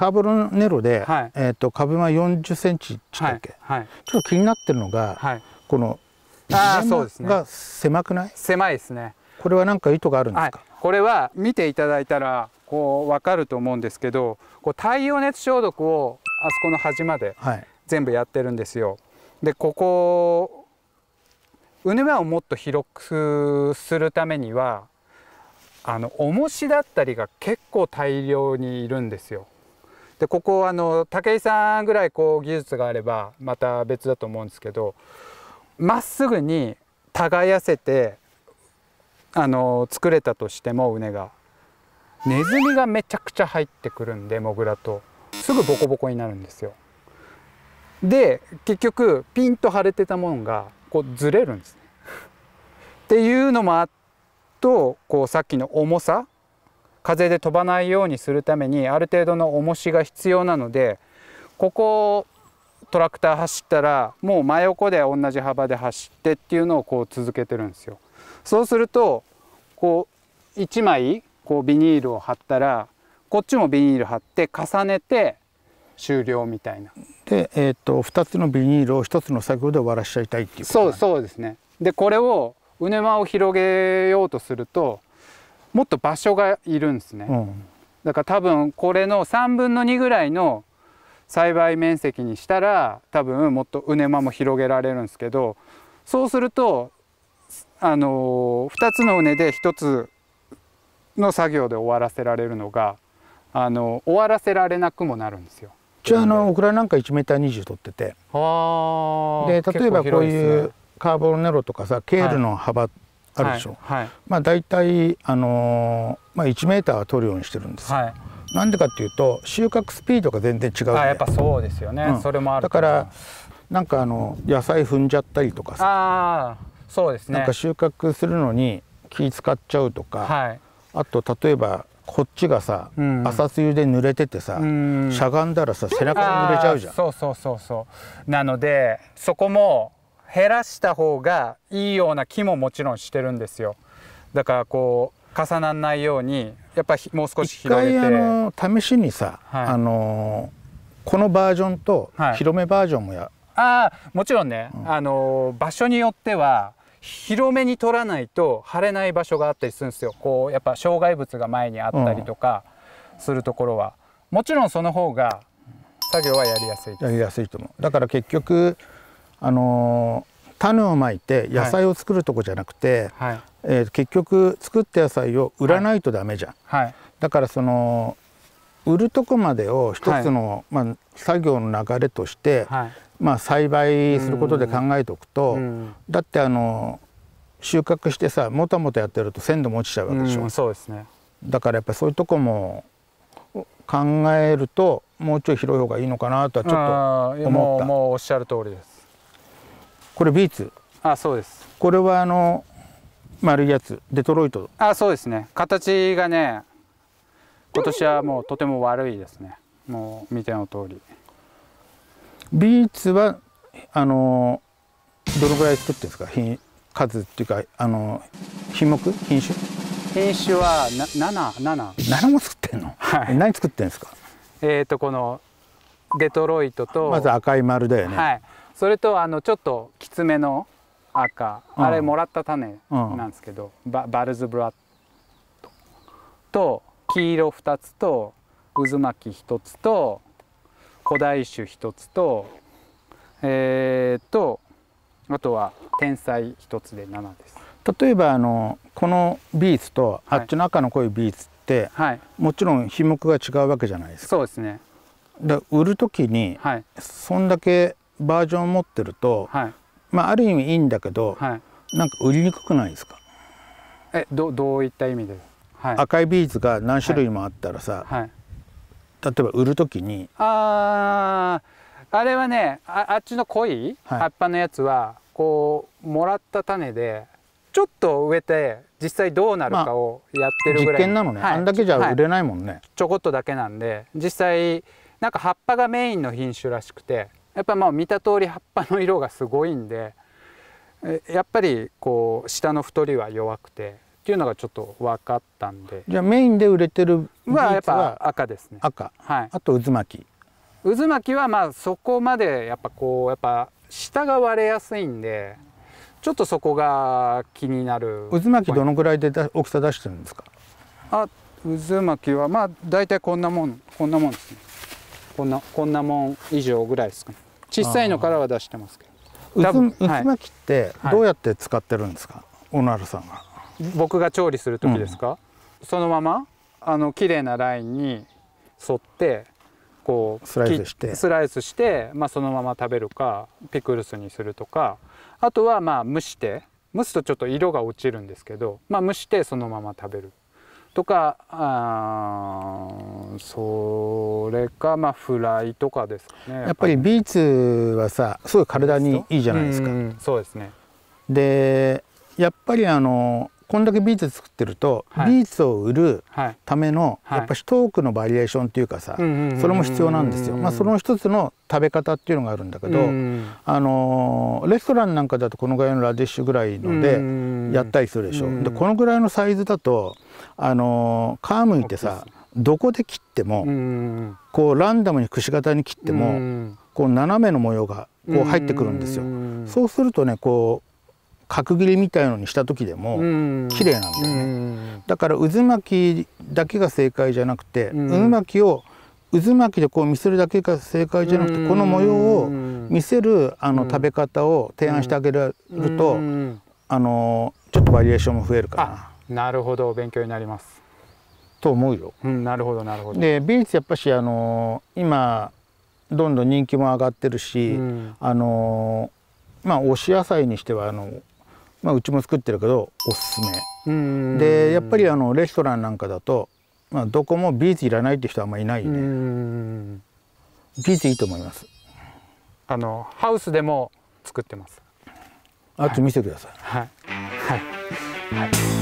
カーボロネロで、はい、えーと、と株間十センチ近いけ、はいはい、ちょっと気になってるのが、はい、このあそうですねが狭くない狭いですねこれは何か意図があるんですか、これは見ていただいたらこうわかると思うんですけどこう太陽熱消毒をあそこの端まで全部やってるんですよ。でここうねをもっと広くするためにはあの重しだったりが結構大量にいるんですよ。でここあの武井さんぐらいこう技術があればまた別だと思うんですけどまっすぐに耕せてあの作れたとしても畝がネズミがめちゃくちゃ入ってくるんでモグラとすぐボコボコになるんですよ。で結局ピンと腫れてたものがこうずれるんですね。っていうのもあっとこうさっきの重さ風で飛ばないようにするためにある程度の重しが必要なのでここをトラクター走ったらもう真横で同じ幅で走ってっていうのをこう続けてるんですよ。そうするとこう1枚こうビニールを貼ったらこっちもビニール貼って重ねて終了みたいな。で、えーと、2つのビニールを1つの作業で終わらしちゃいたいっていうことそうそうですね。でこれをねまを広げようとするともっと場所がいるんですね、うん、だから多分これの3分の2ぐらいの栽培面積にしたら多分もっとうねも広げられるんですけどそうするとあのー、2つの畝で1つの作業で終わらせられるのがあの終わらせられなくもなるんですよ。じゃあのオクラなんか1メーター20取っててで例えばこういうカーボンネロとかさケールの幅あるでしょ、はいはい、まあ大体、あのー、まあ、1メーターは取るようにしてるんです、はい、なんでかっていうと収穫スピードが全然違うあやっぱそうですよね、うん、それもあるだからなんかあの野菜踏んじゃったりとかさそうですねなんか収穫するのに気使っちゃうとか、はい、あと例えばこっちがさ、うん、朝露で濡れててさ、うん、しゃがんだらさ背中が濡れちゃうじゃんそうそうそうそうなのでそこも減らした方がいいような気ももちろんしてるんですよだからこう重ならないようにやっぱもう少し広げてあの試しにさ、はい、あのこのバージョンと広めバージョンもや、はい、ああもちろんね、うん、あの場所によっては広めに取らないと腫れない場所があったりするんですよこうやっぱ障害物が前にあったりとかするところは、うん、もちろんその方が作業はやりやすいやりやすいと思うだから結局あの種をまいて野菜を作るとこじゃなくて、はい、えー、結局作った野菜を売らないとダメじゃん、はい、だからその売るとこまでを一つの、はい、まあ、作業の流れとして、まあ、栽培することで考えておくとだってあの収穫してさもたもたやってると鮮度も落ちちゃうわけでしょそうですねだからやっぱそういうとこも考えるともうちょい広い方がいいのかなとはちょっと思ったもうおっしゃる通りですこれビーツあそうですこれはあの丸いやつデトロイトあそうですね形がね今年はもうとても悪いですねもう見ての通りビーツはあのどのぐらい作ってるんですか品数っていうかあの品目品種品種は七七。七も作ってんの、はい、何作ってんですかえっ、ー、とこのデトロイトとまず赤い丸だよね、はい、それとあのちょっときつめの赤、うん、あれもらった種なんですけど、うん、ババルズブラッドと黄色2つと渦巻き1つと古代種1つとえー、っとあとは天才1つで7です例えばあのこのビーツとあっちの赤の濃いビーツって、はい、もちろん品目が違うわけじゃないですかそうですねで売る時に、はい、そんだけバージョンを持ってると、はい、まあある意味いいんだけど、はい、なんか売りにくくないですかえどどういった意味で、はい、赤いビーズが何種類もあったらさ、はい、例えば売る時にあああれはねああっちの濃い葉っぱのやつはこうもらった種でちょっと植えて実際どうなるかをやってるぐらい、まあ、実験なのね、はい、あんだけじゃ売れないもんね、はい、ちょこっとだけなんで実際なんか葉っぱがメインの品種らしくてやっぱまあ見た通り葉っぱの色がすごいんでやっぱりこう下の太りは弱くてっていうのがちょっと分かったんでじゃあメインで売れてるはやっぱ赤ですね赤はいあと渦巻き渦巻きはまあそこまでやっぱこうやっぱ下が割れやすいんでちょっとそこが気になる渦巻きどのぐらいで大きさ出してるんですかあ渦巻きはまあ大体こんなもんこんなもんですねこんなこんなもん以上ぐらいですかね小さいのからは出してますけど渦巻きってどうやって使ってるんですか、おなるさんが僕が調理する時ですか、うん、そのままあの綺麗なラインに沿ってこうスライスしてスライスして、まあ、そのまま食べるかピクルスにするとかあとはまあ蒸して蒸すとちょっと色が落ちるんですけど、まあ、蒸してそのまま食べるとかあそれかまあフライとかですかねやっぱりビーツはさすごい体にいいじゃないですか、うそうですねでやっぱりあのこんだけビーツ作ってると、はい、ビーツを売るための、はい、やっぱしトークのバリエーションっていうかさ、はい、それも必要なんですよ。まあ、その一つの食べ方っていうのがあるんだけど、あのレストランなんかだとこのぐらいのラディッシュぐらいのでやったりするでしょ。でこのぐらいのサイズだとあの皮むいてさ、どこで切ってもこうランダムにくし形に切ってもこう斜めの模様がこう入ってくるんですよ。そうするとねこう角切りみたいのにした時でも綺麗なんだよね。だから渦巻きだけが正解じゃなくて渦巻きを渦巻きでこう見せるだけが正解じゃなくてこの模様を見せるあの食べ方を提案してあげるとあのちょっとバリエーションも増えるかな。なるほど勉強になります。と思うよ。うん、なるほどなるほど。でビーツやっぱしあの今どんどん人気も上がってるし、うん、あのまあおし野菜にしてはあの、まあ、うちも作ってるけどおすすめ。でやっぱりあのレストランなんかだと、まあ、どこもビーツいらないって人はあんまりいないね。うんビーツいいと思います。あのハウスでも作ってます。あと見せてください。はい。はい。はい